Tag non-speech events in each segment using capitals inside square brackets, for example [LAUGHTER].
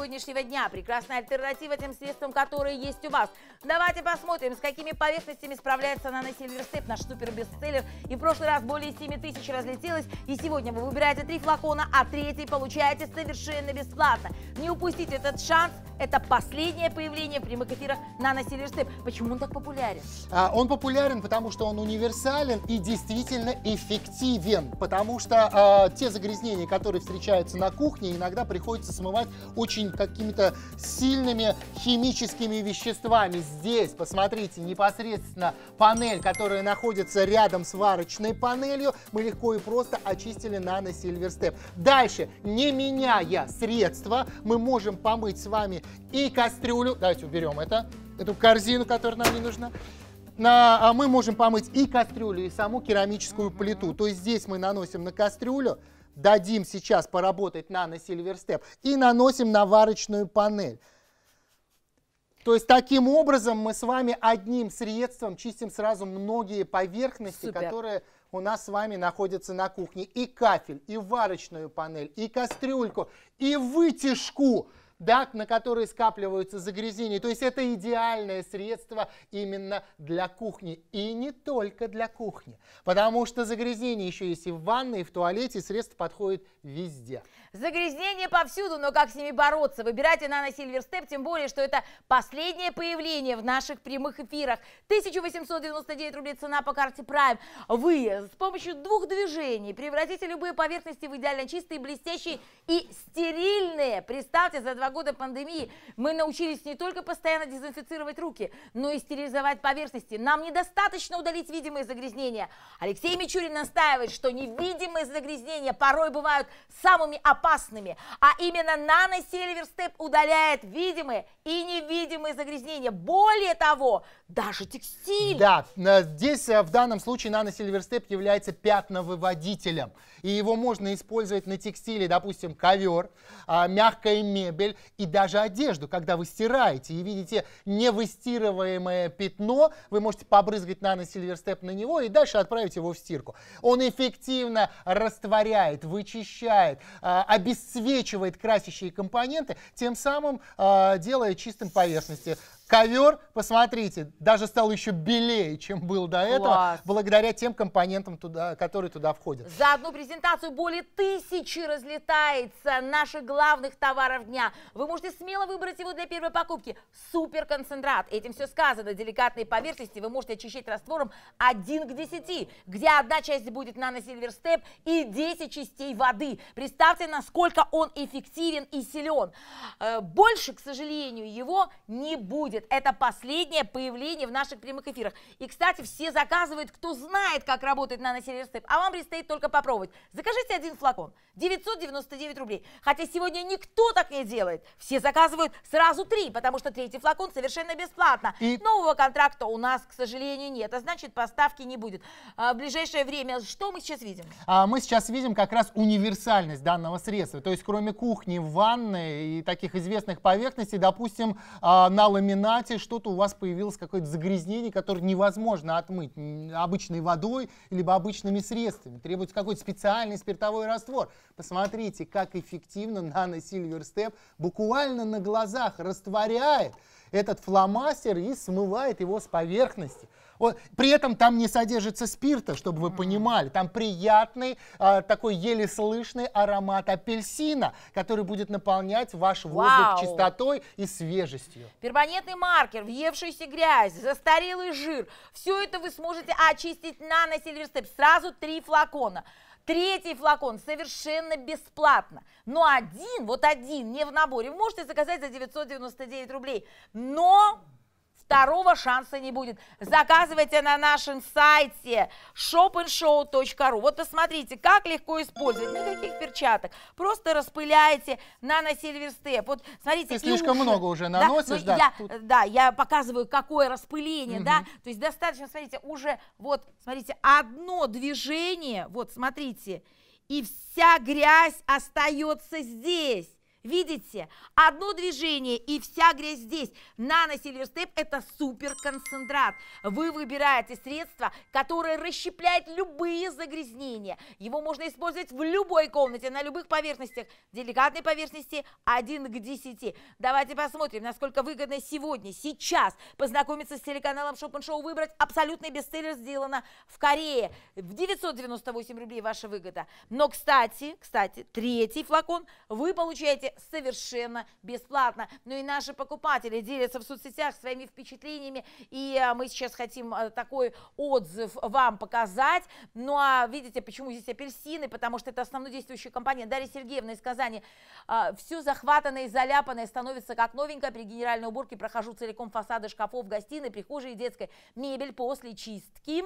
сегодняшнего дня. Прекрасная альтернатива тем средствам, которые есть у вас. Давайте посмотрим, с какими поверхностями справляется Нано наш супер бестселлер. И в прошлый раз более 7 тысяч разлетелось. И сегодня вы выбираете три флакона, а третий получаете совершенно бесплатно. Не упустите этот шанс. Это последнее появление в прямых эфирах Нано Почему он так популярен? А, он популярен, потому что он универсален и действительно эффективен. Потому что а, те загрязнения, которые встречаются на кухне, иногда приходится смывать очень какими-то сильными химическими веществами. Здесь, посмотрите, непосредственно панель, которая находится рядом с варочной панелью, мы легко и просто очистили нано Silver Step. Дальше, не меняя средства, мы можем помыть с вами и кастрюлю. Давайте уберем это, эту корзину, которая нам не нужна на, а мы можем помыть и кастрюлю, и саму керамическую плиту. То есть здесь мы наносим на кастрюлю дадим сейчас поработать нано Silverstep и наносим на варочную панель. То есть таким образом мы с вами одним средством чистим сразу многие поверхности, Супер. которые у нас с вами находятся на кухне. И кафель, и варочную панель, и кастрюльку, и вытяжку да, на которые скапливаются загрязнения. То есть это идеальное средство именно для кухни. И не только для кухни. Потому что загрязнение еще есть и в ванной, и в туалете, Средство подходит везде. Загрязнение повсюду, но как с ними бороться? Выбирайте Нано Сильвер тем более, что это последнее появление в наших прямых эфирах. 1899 рублей цена по карте Prime. Вы с помощью двух движений превратите любые поверхности в идеально чистые, блестящие и стерильные. Представьте, за два года пандемии мы научились не только постоянно дезинфицировать руки, но и стерилизовать поверхности. Нам недостаточно удалить видимые загрязнения. Алексей Мичурин настаивает, что невидимые загрязнения порой бывают самыми опасными, а именно наносильверстеп удаляет видимые и невидимые загрязнения. Более того, даже текстиль. Да, э, здесь э, в данном случае наносильверстеп является пятновыводителем, и его можно использовать на текстиле, допустим, ковер, а, мягкая мебель, и даже одежду. Когда вы стираете и видите невыстирываемое пятно, вы можете побрызгать нано-сильверстеп на него и дальше отправить его в стирку. Он эффективно растворяет, вычищает, а, обесцвечивает красящие компоненты, тем самым а, делая чистым поверхности Ковер, посмотрите, даже стал еще белее, чем был до этого, Класс. благодаря тем компонентам, туда, которые туда входят. За одну презентацию более тысячи разлетается наших главных товаров дня. Вы можете смело выбрать его для первой покупки. Суперконцентрат. Этим все сказано. Деликатные поверхности вы можете очищать раствором 1 к 10, где одна часть будет нано-сильвер степ и 10 частей воды. Представьте, насколько он эффективен и силен. Э, больше, к сожалению, его не будет будет. Это последнее появление в наших прямых эфирах. И, кстати, все заказывают, кто знает, как работает наносервис-степ, а вам предстоит только попробовать. Закажите один флакон, 999 рублей. Хотя сегодня никто так не делает. Все заказывают сразу три, потому что третий флакон совершенно бесплатно. И... Нового контракта у нас, к сожалению, нет, а значит, поставки не будет. А в ближайшее время что мы сейчас видим? А мы сейчас видим как раз универсальность данного средства. То есть, кроме кухни, ванны и таких известных поверхностей, допустим, а, на ламинат квадрате что-то у вас появилось, какое-то загрязнение, которое невозможно отмыть обычной водой либо обычными средствами. Требуется какой-то специальный спиртовой раствор. Посмотрите, как эффективно нано [LAUGHS] Silver Step буквально на глазах растворяет этот фломастер и смывает его с поверхности. Вот. При этом там не содержится спирта, чтобы вы понимали. Там приятный, а, такой еле слышный аромат апельсина, который будет наполнять ваш воздух Вау. чистотой и свежестью. Перманентный маркер, въевшаяся грязь, застарелый жир. Все это вы сможете очистить на Silver Step. Сразу три флакона. Третий флакон совершенно бесплатно. Но один, вот один, не в наборе, вы можете заказать за 999 рублей. Но Второго шанса не будет. Заказывайте на нашем сайте shopinshow.ru. Вот посмотрите, как легко использовать. Никаких перчаток. Просто распыляете нано-сильверстеп. Вот смотрите, Ты слишком уши. много уже наносишь, да? Да, ну, да, я, да, я показываю, какое распыление, угу. да. То есть достаточно, смотрите, уже вот, смотрите, одно движение, вот, смотрите, и вся грязь остается здесь. Видите? Одно движение и вся грязь здесь. Нано Сильверстеп – это суперконцентрат. Вы выбираете средство, которое расщепляет любые загрязнения. Его можно использовать в любой комнате, на любых поверхностях. Деликатной поверхности 1 к 10. Давайте посмотрим, насколько выгодно сегодня, сейчас познакомиться с телеканалом Шопен Шоу, выбрать абсолютный бестселлер, сделано в Корее. В 998 рублей ваша выгода. Но, кстати, кстати, третий флакон вы получаете совершенно бесплатно. Ну и наши покупатели делятся в соцсетях своими впечатлениями, и э, мы сейчас хотим э, такой отзыв вам показать. Ну а видите, почему здесь апельсины, потому что это основной действующий компонент. Дарья Сергеевна из Казани. А, Все захватанное и заляпанное становится как новенькое. При генеральной уборке прохожу целиком фасады шкафов, гостиной, прихожей и детской. Мебель после чистки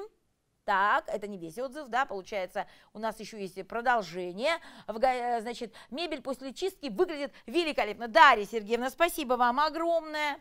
так, это не весь отзыв, да, получается, у нас еще есть продолжение. Э, значит, мебель после чистки выглядит великолепно. Дарья Сергеевна, спасибо вам огромное.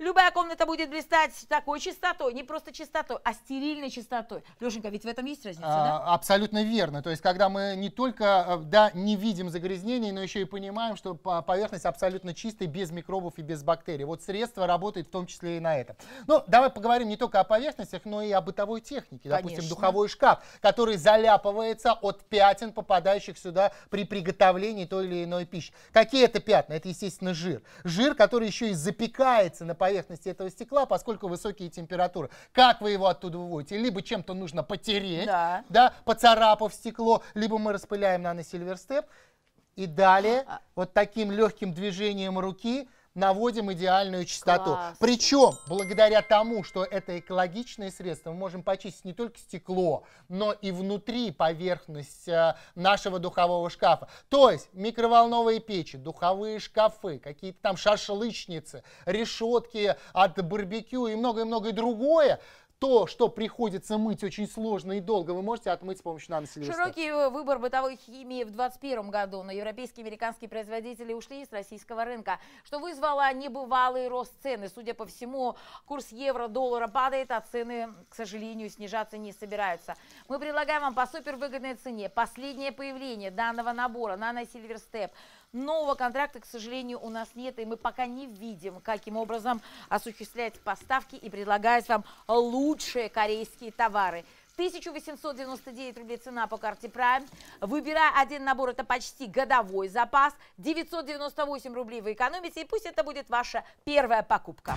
Любая комната будет блистать такой чистотой, не просто чистотой, а стерильной чистотой. Лешенька, ведь в этом есть разница, а, да? Абсолютно верно. То есть, когда мы не только э, да, не видим загрязнений, но еще и понимаем, что поверхность абсолютно чистая, без микробов и без бактерий. Вот средство работает в том числе и на это. Ну, давай поговорим не только о поверхностях, но и о бытовой технике. Конечно. Допустим, духовой шкаф, который заляпывается от пятен, попадающих сюда при приготовлении той или иной пищи. Какие это пятна? Это, естественно, жир. Жир, который еще и запекается на поверхности поверхности этого стекла, поскольку высокие температуры. Как вы его оттуда выводите? Либо чем-то нужно потереть, да. Да, поцарапав стекло, либо мы распыляем наносильверстеп. И далее а, а. вот таким легким движением руки наводим идеальную чистоту. Класс. Причем, благодаря тому, что это экологичное средство, мы можем почистить не только стекло, но и внутри поверхность э, нашего духового шкафа. То есть микроволновые печи, духовые шкафы, какие-то там шашлычницы, решетки от барбекю и многое-многое другое – то, что приходится мыть очень сложно и долго, вы можете отмыть с помощью наносильвестра. Широкий э, выбор бытовой химии в 2021 году, но европейские и американские производители ушли из российского рынка, что вызвало небывалый рост цены. Судя по всему, курс евро-доллара падает, а цены, к сожалению, снижаться не собираются. Мы предлагаем вам по супервыгодной цене последнее появление данного набора «Нано Сильвер Степ». Нового контракта, к сожалению, у нас нет, и мы пока не видим, каким образом осуществлять поставки и предлагать вам лучшие корейские товары. 1899 рублей цена по карте Prime. Выбирая один набор, это почти годовой запас. 998 рублей вы экономите, и пусть это будет ваша первая покупка.